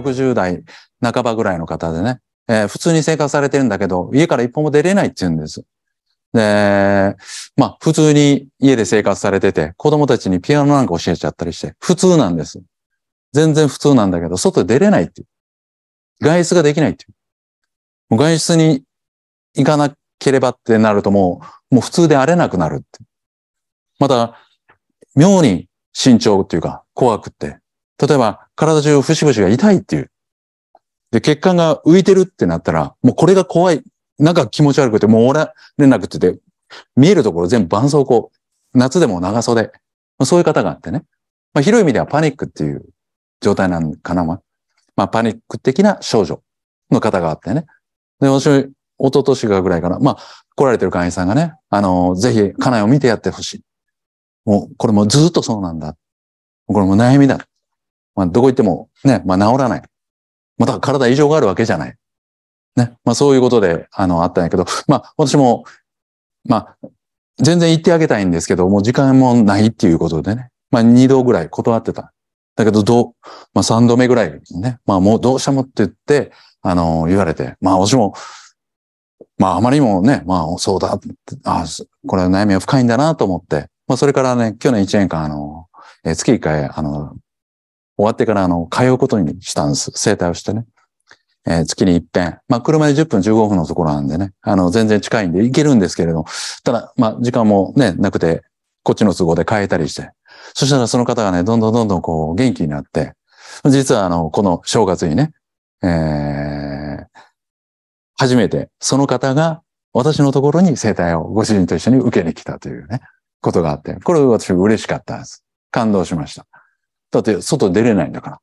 60代半ばぐらいの方でね、えー、普通に生活されてるんだけど、家から一歩も出れないって言うんです。で、まあ、普通に家で生活されてて、子供たちにピアノなんか教えちゃったりして、普通なんです。全然普通なんだけど、外出れないっていう。外出ができないっていう。もう外出に行かなければってなるともう、もう普通で荒れなくなるって。また、妙に慎重っていうか、怖くって、例えば、体中節々が痛いっていう。で、血管が浮いてるってなったら、もうこれが怖い。なんか気持ち悪くて、もう俺れなくてて、見えるところ全部絆創膏。夏でも長袖。まあ、そういう方があってね。まあ、広い意味ではパニックっていう状態なんかな。まあ、パニック的な症状の方があってね。で、私、一昨年がぐらいかな。まあ、来られてる会員さんがね、あの、ぜひ、家内を見てやってほしい。もう、これもずっとそうなんだ。これも悩みだ。まあ、どこ行ってもね、まあ、治らない。まあ、体異常があるわけじゃない。ね。まあ、そういうことで、あの、あったんやけど、まあ、私も、まあ、全然言ってあげたいんですけど、もう時間もないっていうことでね。まあ、二度ぐらい断ってた。だけど、どう、まあ、三度目ぐらいね。まあ、もうどうしてもって言って、あの、言われて、まあ、私も、まあ、あまりにもね、まあ、そうだ、あこれは悩みは深いんだなと思って、まあ、それからね、去年一年間、あの、月一回、あの、終わってから、あの、通うことにしたんです。整体をしてね。えー、月に一遍。まあ、車で10分15分のところなんでね。あの、全然近いんで行けるんですけれどただ、まあ、時間もね、なくて、こっちの都合で変えたりして。そしたらその方がね、どんどんどんどんこう、元気になって、実はあの、この正月にね、えー、初めてその方が私のところに生体をご主人と一緒に受けに来たというね、ことがあって、これ私嬉しかったんです。感動しました。だって外出れないんだから。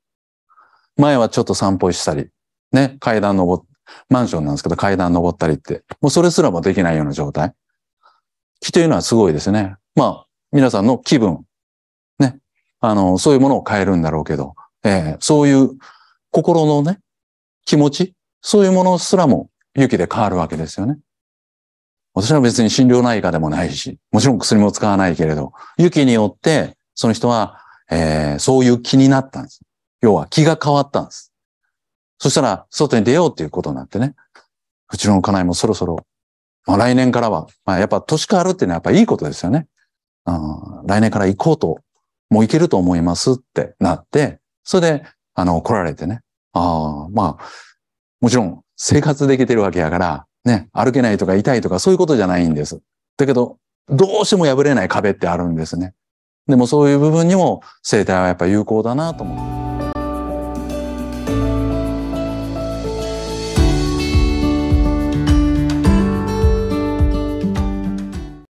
前はちょっと散歩したり、ね、階段登っ、マンションなんですけど階段登ったりって、もうそれすらもできないような状態。気というのはすごいですね。まあ、皆さんの気分、ね、あの、そういうものを変えるんだろうけど、えー、そういう心のね、気持ち、そういうものすらも雪で変わるわけですよね。私は別に心療内科でもないし、もちろん薬も使わないけれど、雪によってその人はえー、そういう気になったんです。要は気が変わったんです。そしたら、外に出ようっていうことになってね、うちの家内もそろそろ、まあ、来年からは、まあ、やっぱ年変わるっていうのはやっぱいいことですよね。ん、来年から行こうと、もう行けると思いますってなって、それで、あの、来られてね。ああ、まあ、もちろん生活できてるわけやから、ね、歩けないとか痛いとかそういうことじゃないんです。だけど、どうしても破れない壁ってあるんですね。でもそういう部分にも生態はやっぱ有効だなと思って。